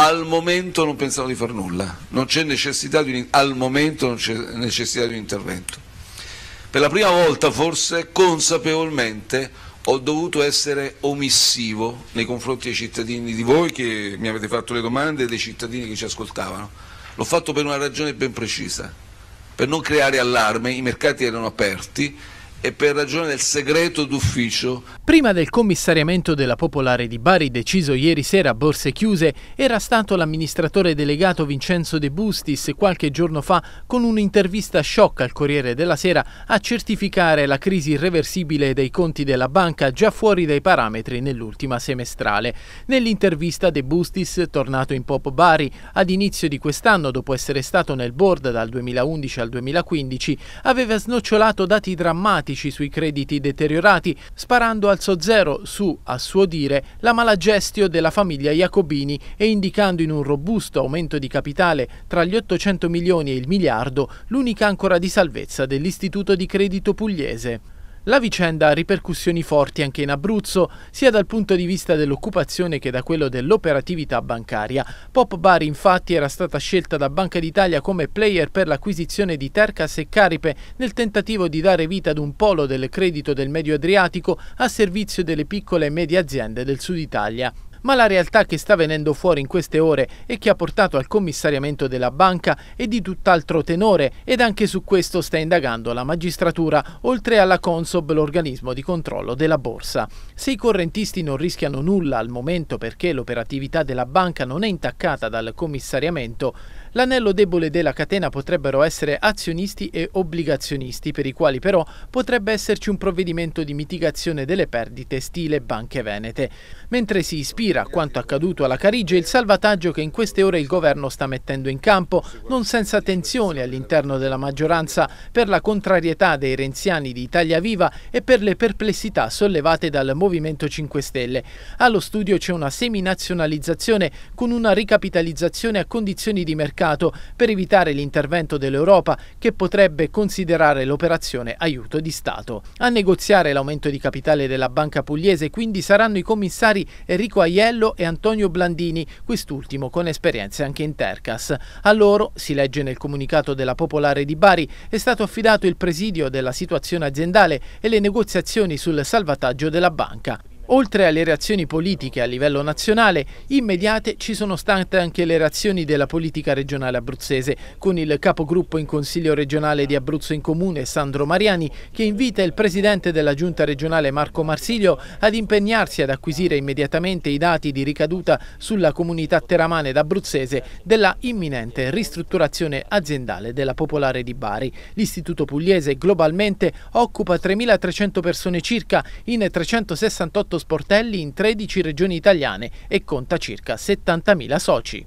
al momento non pensavo di fare nulla, non c'è necessità di un, al momento non c'è necessità di un intervento. Per la prima volta forse consapevolmente ho dovuto essere omissivo nei confronti dei cittadini di voi che mi avete fatto le domande e dei cittadini che ci ascoltavano. L'ho fatto per una ragione ben precisa, per non creare allarme, i mercati erano aperti e per ragione del segreto d'ufficio. Prima del commissariamento della Popolare di Bari deciso ieri sera a borse chiuse, era stato l'amministratore delegato Vincenzo De Bustis qualche giorno fa con un'intervista shock al Corriere della Sera a certificare la crisi irreversibile dei conti della banca già fuori dai parametri nell'ultima semestrale. Nell'intervista De Bustis, tornato in Pop Bari ad inizio di quest'anno dopo essere stato nel board dal 2011 al 2015, aveva snocciolato dati drammatici problematici sui crediti deteriorati, sparando al zero su, a suo dire, la malagestio della famiglia Jacobini e indicando in un robusto aumento di capitale tra gli 800 milioni e il miliardo l'unica ancora di salvezza dell'Istituto di Credito Pugliese. La vicenda ha ripercussioni forti anche in Abruzzo, sia dal punto di vista dell'occupazione che da quello dell'operatività bancaria. Pop Bari infatti era stata scelta da Banca d'Italia come player per l'acquisizione di Tercas e Caripe nel tentativo di dare vita ad un polo del credito del medio Adriatico a servizio delle piccole e medie aziende del sud Italia ma la realtà che sta venendo fuori in queste ore e che ha portato al commissariamento della banca è di tutt'altro tenore ed anche su questo sta indagando la magistratura, oltre alla Consob, l'organismo di controllo della borsa. Se i correntisti non rischiano nulla al momento perché l'operatività della banca non è intaccata dal commissariamento, L'anello debole della catena potrebbero essere azionisti e obbligazionisti, per i quali però potrebbe esserci un provvedimento di mitigazione delle perdite stile banche venete. Mentre si ispira a quanto accaduto alla Carige il salvataggio che in queste ore il governo sta mettendo in campo, non senza tensione all'interno della maggioranza per la contrarietà dei renziani di Italia Viva e per le perplessità sollevate dal Movimento 5 Stelle. Allo studio c'è una seminazionalizzazione con una ricapitalizzazione a condizioni di mercato mercato per evitare l'intervento dell'Europa che potrebbe considerare l'operazione aiuto di Stato. A negoziare l'aumento di capitale della banca pugliese quindi saranno i commissari Enrico Aiello e Antonio Blandini, quest'ultimo con esperienze anche in Tercas. A loro, si legge nel comunicato della Popolare di Bari, è stato affidato il presidio della situazione aziendale e le negoziazioni sul salvataggio della banca. Oltre alle reazioni politiche a livello nazionale, immediate ci sono state anche le reazioni della politica regionale abruzzese, con il capogruppo in Consiglio regionale di Abruzzo in Comune, Sandro Mariani, che invita il presidente della giunta regionale Marco Marsiglio ad impegnarsi ad acquisire immediatamente i dati di ricaduta sulla comunità teramane ed abruzzese della imminente ristrutturazione aziendale della Popolare di Bari. L'istituto pugliese globalmente occupa 3.300 persone circa in 368 strutture sportelli in 13 regioni italiane e conta circa 70.000 soci.